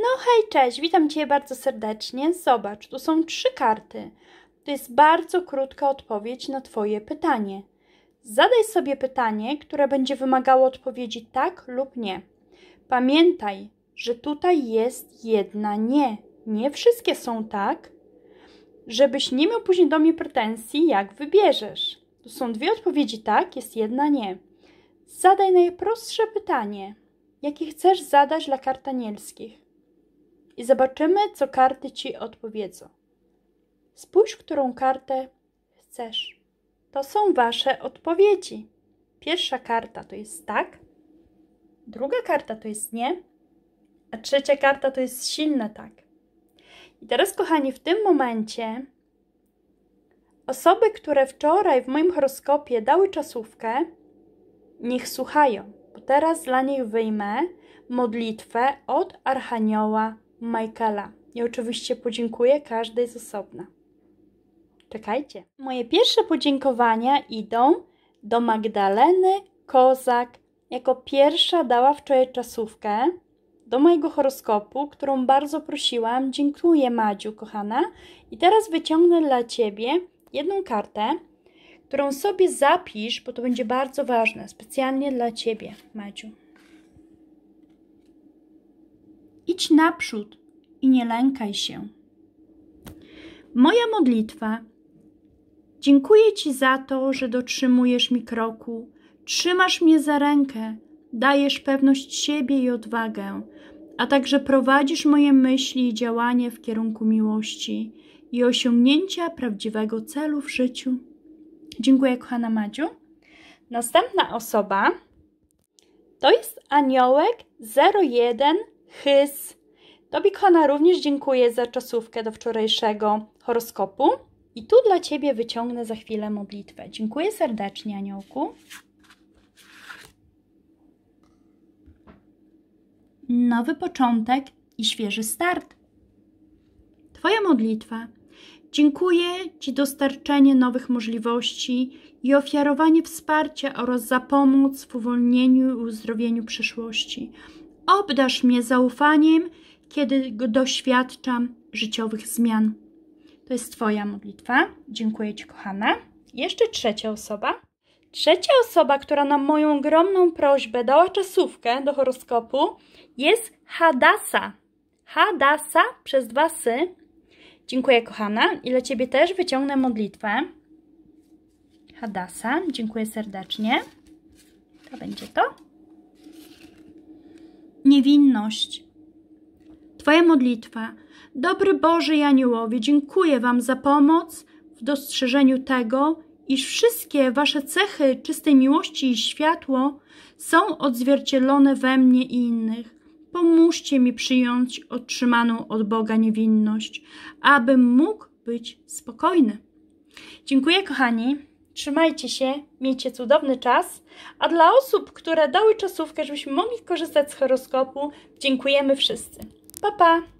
No hej, cześć, witam Cię bardzo serdecznie. Zobacz, tu są trzy karty. To jest bardzo krótka odpowiedź na Twoje pytanie. Zadaj sobie pytanie, które będzie wymagało odpowiedzi tak lub nie. Pamiętaj, że tutaj jest jedna nie. Nie wszystkie są tak, żebyś nie miał później do mnie pretensji, jak wybierzesz. Tu są dwie odpowiedzi tak, jest jedna nie. Zadaj najprostsze pytanie, jakie chcesz zadać dla kart anielskich i zobaczymy, co karty ci odpowiedzą. Spójrz, którą kartę chcesz. To są wasze odpowiedzi. Pierwsza karta to jest tak, druga karta to jest nie, a trzecia karta to jest silne tak. I teraz, kochani, w tym momencie osoby, które wczoraj w moim horoskopie dały czasówkę, niech słuchają, bo teraz dla nich wyjmę modlitwę od Archanioła Michaela. I oczywiście podziękuję każdej z osobna. Czekajcie. Moje pierwsze podziękowania idą do Magdaleny Kozak. Jako pierwsza dała wczoraj czasówkę do mojego horoskopu, którą bardzo prosiłam. Dziękuję, Madziu, kochana. I teraz wyciągnę dla Ciebie jedną kartę, którą sobie zapisz, bo to będzie bardzo ważne, specjalnie dla Ciebie, Madziu. Idź naprzód i nie lękaj się. Moja modlitwa. Dziękuję Ci za to, że dotrzymujesz mi kroku, trzymasz mnie za rękę, dajesz pewność siebie i odwagę, a także prowadzisz moje myśli i działanie w kierunku miłości i osiągnięcia prawdziwego celu w życiu. Dziękuję, kochana Madziu. Następna osoba to jest aniołek 01 Hys. Tobie, Kona, również dziękuję za czasówkę do wczorajszego horoskopu. I tu dla Ciebie wyciągnę za chwilę modlitwę. Dziękuję serdecznie, aniołku. Nowy początek i świeży start. Twoja modlitwa. Dziękuję Ci dostarczenie nowych możliwości i ofiarowanie wsparcia oraz za pomoc w uwolnieniu i uzdrowieniu przyszłości obdarz mnie zaufaniem, kiedy doświadczam życiowych zmian. To jest Twoja modlitwa. Dziękuję Ci, kochana. Jeszcze trzecia osoba. Trzecia osoba, która na moją ogromną prośbę dała czasówkę do horoskopu, jest Hadasa. Hadasa przez dwa sy. Dziękuję, kochana. I dla Ciebie też wyciągnę modlitwę. Hadasa, dziękuję serdecznie. To będzie to niewinność. Twoja modlitwa. Dobry Boże Janiołowie, dziękuję Wam za pomoc w dostrzeżeniu tego, iż wszystkie Wasze cechy czystej miłości i światło są odzwierciedlone we mnie i innych. Pomóżcie mi przyjąć otrzymaną od Boga niewinność, abym mógł być spokojny. Dziękuję, kochani. Trzymajcie się, miejcie cudowny czas, a dla osób, które dały czasówkę, żebyśmy mogli korzystać z horoskopu, dziękujemy wszyscy. Pa, pa!